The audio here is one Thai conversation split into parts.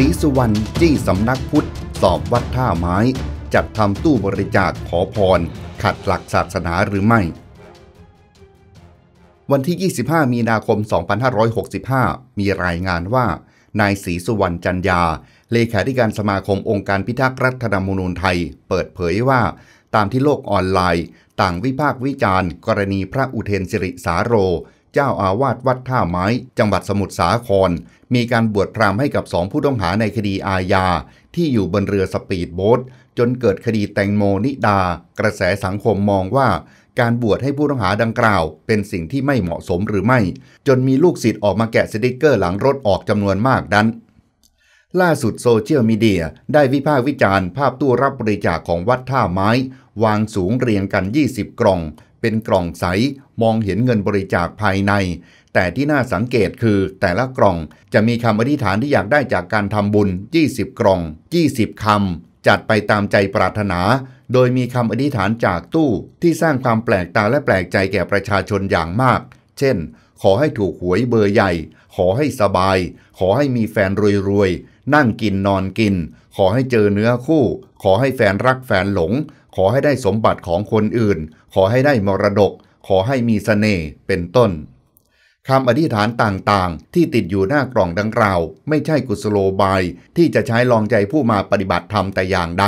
ศรีสุวรรณจี้สำนักพุทธสอบวัดท่าไม้ จัดทำตู้บริจาคขอพร ขัดหลักศาสนาหรือไม่ วันที่ 25 มีนาคม 2565 มีรายงานว่านายศรีสุวรรณจันยา เลขาธิการสมาคมองค์การพิทักษ์รัฐธรรมนูญไทยเปิดเผยว่าตามที่โลกออนไลน์ ต่างวิพากษ์วิจารณ์กรณีพระอุเทนสิริสาโรเจ้าอาวาสวัดท่าไม้ จังหวัดสมุทรสาคร มีการบวชพรามให้กับสองผู้ต้องหาในคดีอาญา ที่อยู่บนเรือสปีดโบ๊ทจนเกิดคดีแตงโมนิดา กระแสสังคมมองว่าการบวชให้ผู้ต้องหาดังกล่าวเป็นสิ่งที่ไม่เหมาะสมหรือไม่ จนมีลูกศิษย์ออกมาแกะสติกเกอร์หลังรถออกจำนวนมากดันล่าสุดโซเชียลมีเดียได้วิพากษ์วิจารณ์ภาพตู้รับบริจาคของวัดท่าไม้ วางสูงเรียงกัน 20 กล่องเป็นกล่องใสมองเห็นเงินบริจาคภายใน แต่ที่น่าสังเกตคือ แต่ละกล่องจะมีคำอธิษฐานที่อยากได้จากการทำบุญ 20กล่อง 20คำจัดไปตามใจปรารถนา โดยมีคำอธิษฐานจากตู้ ที่สร้างความแปลกตาและแปลกใจแก่ประชาชนอย่างมาก เช่น ขอให้ถูกหวยเบอร์ใหญ่ ขอให้สบาย ขอให้มีแฟนรวยๆ นั่งกินนอนกิน ขอให้เจอเนื้อคู่ ขอให้แฟนรักแฟนหลงขอให้ได้สมบัติของคนอื่น ขอให้ได้มรดก ขอให้มีสเสน่ห์ เป็นต้น คำอธิษฐานต่างๆ ที่ติดอยู่หน้ากล่องดังกล่าว ไม่ใช่กุศโลบายที่จะใช้ลองใจผู้มาปฏิบัติธรรมแต่อย่างใด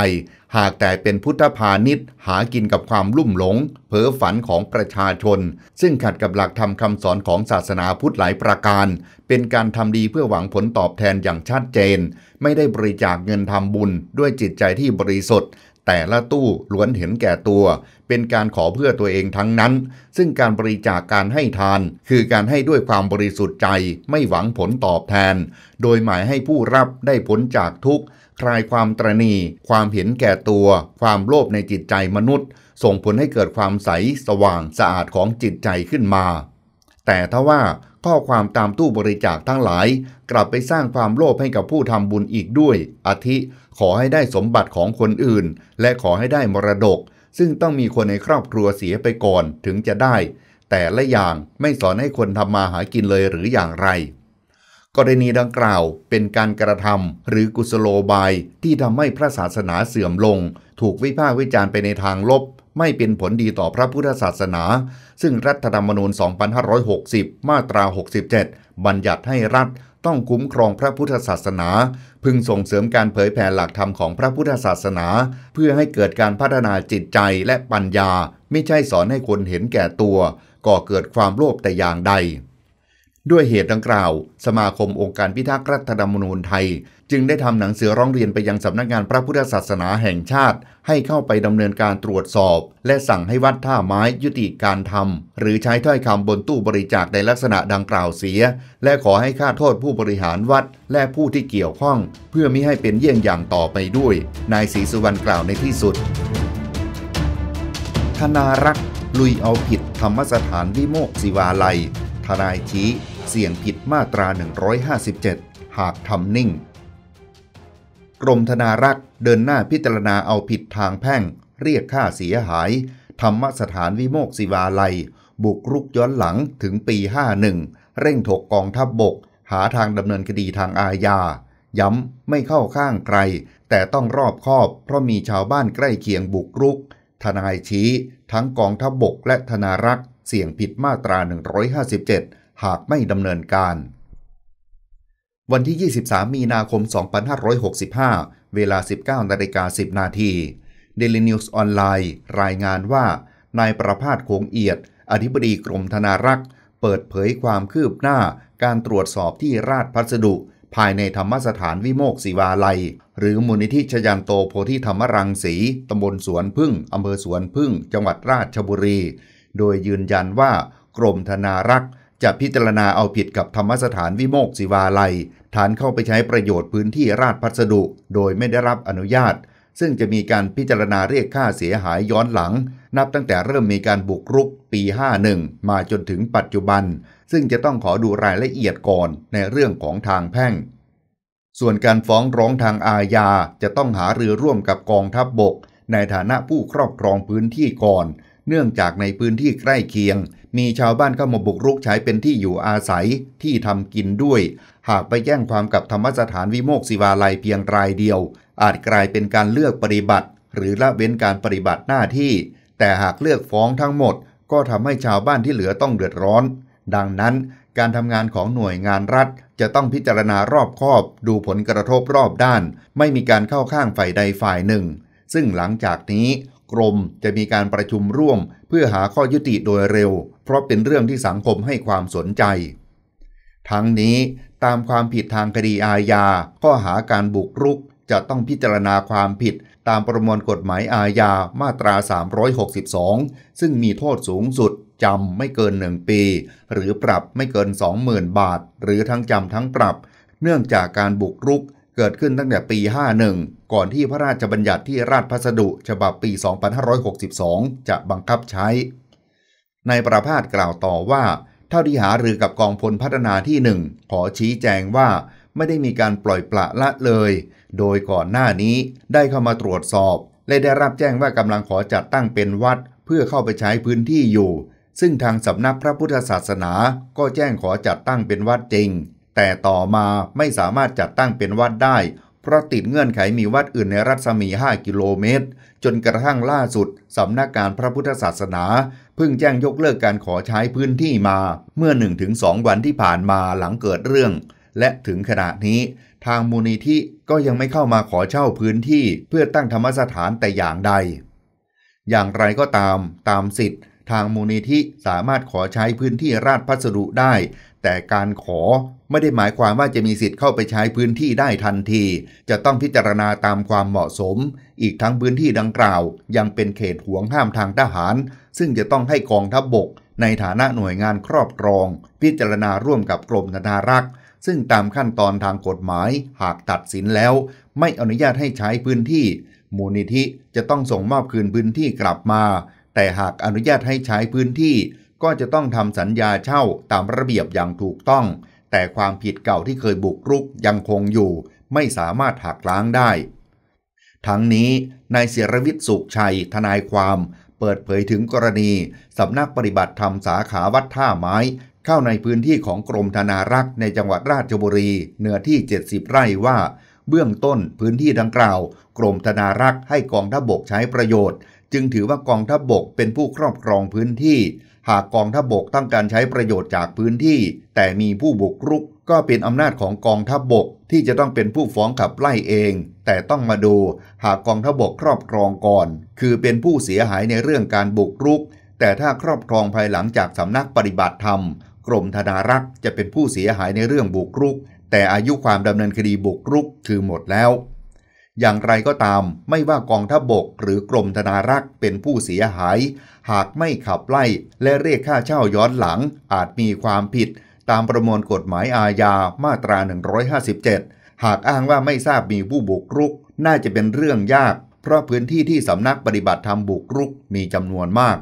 หากแต่เป็นพุทธพาณิชย์ หากินกับความลุ่มหลง เพ้อฝันของประชาชน ซึ่งขัดกับหลักธรรมคำสอนของศาสนาพุทธหลายประการ เป็นการทำดีเพื่อหวังผลตอบแทนอย่างชัดเจน ไม่ได้บริจาคเงินทำบุญ ด้วยจิตใจที่บริสุทธิ์แต่ละตู้ล้วนเห็นแก่ตัว เป็นการขอเพื่อตัวเองทั้งนั้น ซึ่งการบริจาคการให้ทาน คือการให้ด้วยความบริสุทธิ์ใจ ไม่หวังผลตอบแทน โดยหมายให้ผู้รับได้พ้นจากทุกข์ คลายความตรณีความเห็นแก่ตัว ความโลภในจิตใจมนุษย์ ส่งผลให้เกิดความใสสว่างสะอาดของจิตใจขึ้นมา แต่ถ้าว่าข้อความตามตู้บริจาคทั้งหลาย กลับไปสร้างความโลภให้กับผู้ทำบุญอีกด้วยอาทิขอให้ได้สมบัติของคนอื่น และขอให้ได้มรดก ซึ่งต้องมีคนในครอบครัวเสียไปก่อนถึงจะได้ แต่ละอย่างไม่สอนให้คนทำมาหากินเลยหรืออย่างไร กรณีดังกล่าวเป็นการกระทำหรือกุศโลบายที่ทำให้พระศาสนาเสื่อมลง ถูกวิพากษ์วิจารณ์ไปในทางลบ ไม่เป็นผลดีต่อพระพุทธศาสนา ซึ่งรัฐธรรมนูญ 2560 มาตรา 67 บัญญัติให้รัฐต้องคุ้มครองพระพุทธศาสนาพึงส่งเสริมการเผยแผ่หลักธรรมของพระพุทธศาสนา เพื่อให้เกิดการพัฒนาจิตใจและปัญญา ไม่ใช่สอนให้คนเห็นแก่ตัวก่อเกิดความโลภแต่อย่างใดด้วยเหตุดังกล่าว สมาคมองค์การพิทักษ์รัฐธรรมนูญไทยจึงได้ทำหนังสือร้องเรียนไปยังสำนักงานพระพุทธศาสนาแห่งชาติ ให้เข้าไปดำเนินการตรวจสอบ และสั่งให้วัดท่าไม้ยุติการทำหรือใช้ถ้อยคำบนตู้บริจาคในลักษณะดังกล่าวเสีย และขอให้ค่าโทษผู้บริหารวัด และผู้ที่เกี่ยวข้อง เพื่อมิให้เป็นเยี่ยงอย่างต่อไปด้วยนายศรีสุวรรณกล่าวในที่สุด ธนารักษ์ลุยเอาผิดธรรมสถานวิโมกศิวาลัยทนายชี้เสี่ยงผิดมาตรา 157 หากทำนิ่ง กรมธนารักษ์ เดินหน้าพิจารณาเอาผิดทางแพ่ง เรียกค่าเสียหาย ธรรมสถานวิโมกศิวาลัยบุกรุกย้อนหลังถึงปี 51 เร่งถกกองทัพบบก หาทางดำเนินคดีทางอาญา ย้ำ ไม่เข้าข้างใคร แต่ต้องรอบคอบ เพราะมีชาวบ้านใกล้เคียงบุกรุกทนายชี้ ทั้งกองทัพบบกและธนารักษ์เสี่ยงผิดมาตรา 157หากไม่ดำเนินการ วันที่ 23 มีนาคม 2565 เวลา 19 นาฬิกา10 นาทีเดลินิวส์ออนไลน์ รายงานว่า นายประพาสคงเอียด อธิบดีกรมธนารักษ์ เปิดเผยความคืบหน้าการตรวจสอบที่ราชพัสดุ ภายในธรรมสถานวิโมกศิวาลัย หรือมูลนิธิชยันโตโพธิธรรมรังสีตำบลสวนพึ่ง อำเภอสวนพึ่ง จังหวัดราชบุรี โดยยืนยันว่ากรมธนารักษ์จะพิจารณาเอาผิดกับธรรมสถานวิโมกศิวาลัย ฐานเข้าไปใช้ประโยชน์พื้นที่ราชพัสดุโดยไม่ได้รับอนุญาต ซึ่งจะมีการพิจารณาเรียกค่าเสียหายย้อนหลัง นับตั้งแต่เริ่มมีการบุกรุกปี51มาจนถึงปัจจุบัน ซึ่งจะต้องขอดูรายละเอียดก่อนในเรื่องของทางแพ่ง ส่วนการฟ้องร้องทางอาญา จะต้องหาเรือร่วมกับกองทัพบบก ในฐานะผู้ครอบครองพื้นที่ก่อน เนื่องจากในพื้นที่ใกล้เคียงมีชาวบ้านเข้ามาบุกรุกใช้เป็นที่อยู่อาศัยที่ทำกินด้วย หากไปแย่งความกับธรรมสถานวิโมกศิวาลัยเพียงรายเดียว อาจกลายเป็นการเลือกปฏิบัติ หรือละเว้นการปฏิบัติหน้าที่ แต่หากเลือกฟ้องทั้งหมด ก็ทำให้ชาวบ้านที่เหลือต้องเดือดร้อน ดังนั้น การทำงานของหน่วยงานรัฐ จะต้องพิจารณารอบคอบดูผลกระทบรอบด้าน ไม่มีการเข้าข้างฝ่ายใดฝ่ายหนึ่ง ซึ่งหลังจากนี้ กรมจะมีการประชุมร่วม เพื่อหาข้อยุติโดยเร็วเพราะเป็นเรื่องที่สังคมให้ความสนใจ ทั้งนี้ตามความผิดทางคดีอาญา ข้อหาการบุกรุกจะต้องพิจารณาความผิด ตามประมวลกฎหมายอาญามาตรา 362 ซึ่งมีโทษสูงสุด จำไม่เกิน 1 ปี หรือปรับไม่เกิน 20,000 บาท หรือทั้งจำทั้งปรับ เนื่องจากการบุกรุก เกิดขึ้นตั้งแต่ปี 51 ก่อนที่พระราชบัญญัติที่ราชพัสดุฉบับปี 2562 จะบังคับใช้นายประภาสกล่าวต่อว่า เท่าที่หารือกับกองพลพัฒนาที่หนึ่งขอชี้แจงว่าไม่ได้มีการปล่อยปละละเลย โดยก่อนหน้านี้ได้เข้ามาตรวจสอบ และได้รับแจ้งว่ากำลังขอจัดตั้งเป็นวัดเพื่อเข้าไปใช้พื้นที่อยู่ ซึ่งทางสำนักพระพุทธศาสนาก็แจ้งขอจัดตั้งเป็นวัดจริง แต่ต่อมาไม่สามารถจัดตั้งเป็นวัดได้เพราะติดเงื่อนไขมีวัดอื่นในรัศมี 5 กิโลเมตร จนกระทั่งล่าสุด สำนักการพระพุทธศาสนาเพิ่งแจ้งยกเลิกการขอใช้พื้นที่มาเมื่อ 1-2 วันที่ผ่านมาหลังเกิดเรื่อง และถึงขณะนี้ ทางมูลนิธิก็ยังไม่เข้ามาขอเช่าพื้นที่เพื่อตั้งธรรมสถานแต่อย่างใด อย่างไรก็ตาม ตามสิทธิ์ ทางมูลนิธิสามารถขอใช้พื้นที่ราชพัสดุได้แต่การขอไม่ได้หมายความว่าจะมีสิทธิ์เข้าไปใช้พื้นที่ได้ทันที จะต้องพิจารณาตามความเหมาะสม อีกทั้งพื้นที่ดังกล่าว ยังเป็นเขตห่วงห้ามทางทหาร ซึ่งจะต้องให้กองทัพบบก ในฐานะหน่วยงานครอบครอง พิจารณาร่วมกับกรมธนารักษ์ซึ่งตามขั้นตอนทางกฎหมาย หากตัดสินแล้ว ไม่อนุญาตให้ใช้พื้นที่ มูลนิธิจะต้องส่งมอบคืนพื้นที่กลับมาแต่หากอนุญาตให้ใช้พื้นที่ก็จะต้องทำสัญญาเช่าตามระเบียบอย่างถูกต้อง แต่ความผิดเก่าที่เคยบุกรุกยังคงอยู่ ไม่สามารถหักล้างได้ ทั้งนี้ นายเสรวิทย์สุขชัย ทนายความ เปิดเผยถึงกรณีสำนักปฏิบัติธรรมสาขาวัดท่าไม้ เข้าในพื้นที่ของกรมธนารักษ์ในจังหวัดราชบุรี เนื้อที่ 70 ไร่ว่า เบื้องต้นพื้นที่ดังกล่าว กรมธนารักษ์ให้กองทัพบกใช้ประโยชน์ จึงถือว่ากองทัพบกเป็นผู้ครอบครองพื้นที่หากกองทัพบบกต้องการใช้ประโยชน์จากพื้นที่ แต่มีผู้บุกรุกก็เป็นอำนาจของกองทัพบบกที่จะต้องเป็นผู้ฟ้องขับไล่เอง แต่ต้องมาดู หากกองทัพบบกครอบครองก่อน คือเป็นผู้เสียหายในเรื่องการบุกรุก แต่ถ้าครอบครองภายหลังจากสำนักปฏิบัติธรรมกรมธนารักษ์จะเป็นผู้เสียหายในเรื่องบุกรุก แต่อายุความดำเนินคดีบุกรุกคือหมดแล้วอย่างไรก็ตาม ไม่ว่ากองทัพบกหรือกรมธนารักษ์เป็นผู้เสียหาย หากไม่ขับไล่ และเรียกค่าเช่าย้อนหลังอาจมีความผิด ตามประมวลกฎหมายอาญามาตรา 157 หากอ้างว่าไม่ทราบมีผู้บุกรุกน่าจะเป็นเรื่องยาก เพราะพื้นที่ที่สำนักปฏิบัติธรรมบุกรุกมีจำนวนมาก